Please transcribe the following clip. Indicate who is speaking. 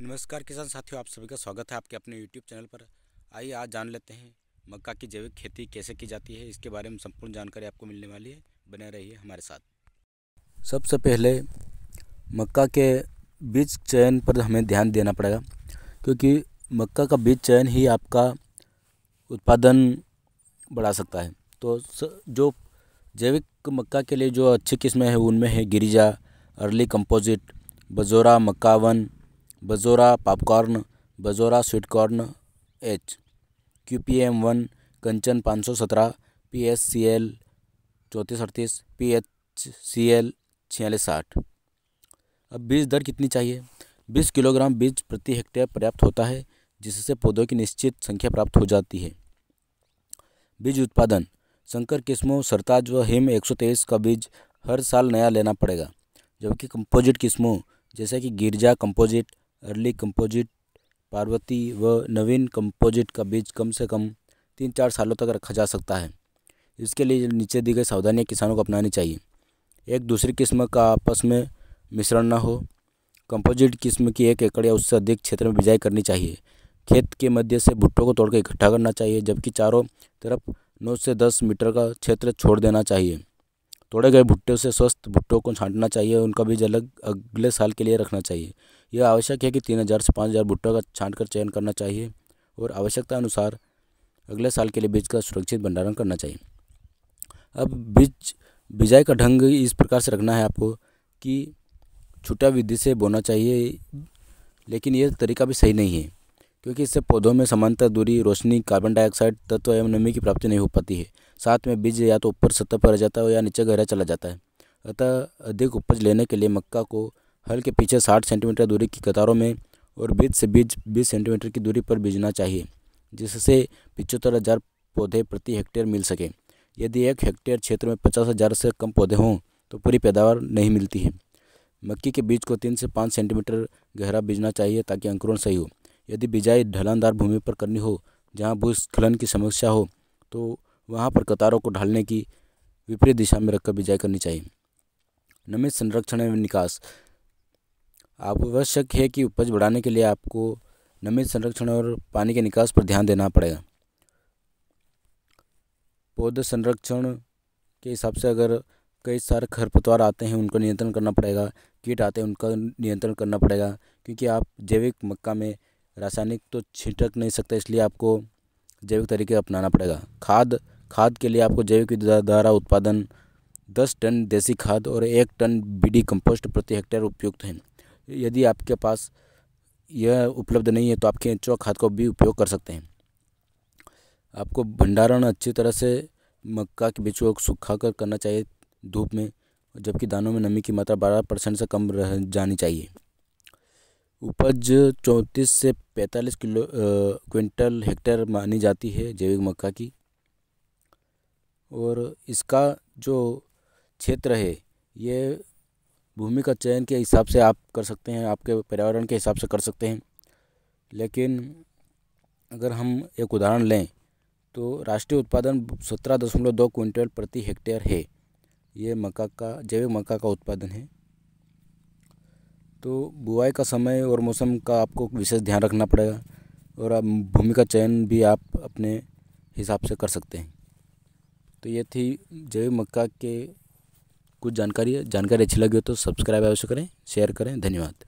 Speaker 1: नमस्कार किसान साथियों आप सभी का स्वागत है आपके अपने यूट्यूब चैनल पर आइए आज जान लेते हैं मक्का की जैविक खेती कैसे की जाती है इसके बारे में संपूर्ण जानकारी आपको मिलने वाली है बने रहिए हमारे साथ सबसे पहले मक्का के बीज चयन पर हमें ध्यान देना पड़ेगा क्योंकि मक्का का बीज चयन ही आपका उत्पादन बढ़ा सकता है तो जो जैविक मक्का के लिए जो अच्छी किस्में हैं उनमें है गिरिजा अर्ली कंपोजिट बजोरा मक्कावन Bajaura popcorn Bajaura sweetcorn H Q P M one Kanchan पाँच सौ सत्रह पी एस सी एल चौंतीस अड़तीस पी एच सी एल छियालीस साठ अब बीज दर कितनी चाहिए बीस किलोग्राम बीज प्रति हेक्टेयर पर्याप्त होता है जिससे पौधों की निश्चित संख्या प्राप्त हो जाती है बीज उत्पादन संकर किस्मों सरताज व हिम तेईस का बीज हर साल नया लेना पड़ेगा जबकि कंपोजिट किस्मों जैसे कि Girija composite early composite Parvati व नवीन कंपोजिट का बीज कम से कम तीन चार सालों तक रखा जा सकता है इसके लिए नीचे दी गई सावधानियाँ किसानों को अपनानी चाहिए एक दूसरी किस्म का आपस में मिश्रण न हो कंपोजिट किस्म की एक एकड़ या उससे अधिक क्षेत्र में बिजाई करनी चाहिए खेत के मध्य से भुट्टों को तोड़कर इकट्ठा करना चाहिए जबकि चारों तरफ नौ से दस मीटर का क्षेत्र छोड़ देना चाहिए तोड़े गए भुट्टों से स्वस्थ भुट्टों को छांटना चाहिए उनका बीज अलग अगले साल के लिए रखना चाहिए यह आवश्यक है कि तीन हज़ार से पाँच हज़ार भुट्टा का छांट कर चयन करना चाहिए और आवश्यकता अनुसार अगले साल के लिए बीज का सुरक्षित भंडारण करना चाहिए अब बीज बिजाई का ढंग इस प्रकार से रखना है आपको कि छुट्टा विधि से बोना चाहिए लेकिन यह तरीका भी सही नहीं है क्योंकि इससे पौधों में समानता दूरी रोशनी कार्बन डाइऑक्साइड तत्व एवं नमी की प्राप्ति नहीं हो पाती है साथ में बीज या तो ऊपर सतह पर रह जाता है या नीचे गहरा चला जाता है अतः अधिक उपज लेने के लिए मक्का को हल के पीछे 60 सेंटीमीटर दूरी की कतारों में और बीज से बीज 20 सेंटीमीटर की दूरी पर बीजना चाहिए जिससे पिचहत्तर हज़ार पौधे प्रति हेक्टेयर मिल सके यदि एक हेक्टेयर क्षेत्र में पचास हज़ार से कम पौधे हों तो पूरी पैदावार नहीं मिलती है मक्की के बीज को तीन से पाँच सेंटीमीटर गहरा बीजना चाहिए ताकि अंकुरण सही हो यदि बिजाई ढलानदार भूमि पर करनी हो जहाँ भूस्खलन की समस्या हो तो वहाँ पर कतारों को ढालने की विपरीत दिशा में रखकर बिजाई करनी चाहिए नमित संरक्षण एवं निकास आवश्यक है कि उपज बढ़ाने के लिए आपको नमी संरक्षण और पानी के निकास पर ध्यान देना पड़ेगा पौध संरक्षण के हिसाब से अगर कई सारे खरपतवार आते हैं उनको नियंत्रण करना पड़ेगा कीट आते हैं उनका नियंत्रण करना पड़ेगा क्योंकि आप जैविक मक्का में रासायनिक तो छिटक नहीं सकते इसलिए आपको जैविक तरीके अपनाना पड़ेगा खाद खाद के लिए आपको जैविक द्वारा उत्पादन दस टन देसी खाद और एक टन बीडी कंपोस्ट प्रति हेक्टेयर उपयुक्त हैं यदि आपके पास यह उपलब्ध नहीं है तो आप केंचुआ खाद का भी उपयोग कर सकते हैं आपको भंडारण अच्छी तरह से मक्का के बीजों को सुखा कर करना चाहिए धूप में जबकि दानों में नमी की मात्रा बारह परसेंट से कम रह जानी चाहिए उपज चौंतीस से पैंतालीस किलो क्विंटल हेक्टेयर मानी जाती है जैविक मक्का की और इसका जो क्षेत्र है ये भूमि का चयन के हिसाब से आप कर सकते हैं आपके पर्यावरण के हिसाब से कर सकते हैं लेकिन अगर हम एक उदाहरण लें तो राष्ट्रीय उत्पादन सत्रह दशमलव दो क्विंटल प्रति हेक्टेयर है ये मक्का का जैविक मक्का का उत्पादन है तो बुआई का समय और मौसम का आपको विशेष ध्यान रखना पड़ेगा और आप भूमि का चयन भी आप अपने हिसाब से कर सकते हैं तो ये थी जैविक मक्का के कुछ जानकारी है जानकारी अच्छी लगी हो तो सब्सक्राइब अवश्य करें शेयर करें धन्यवाद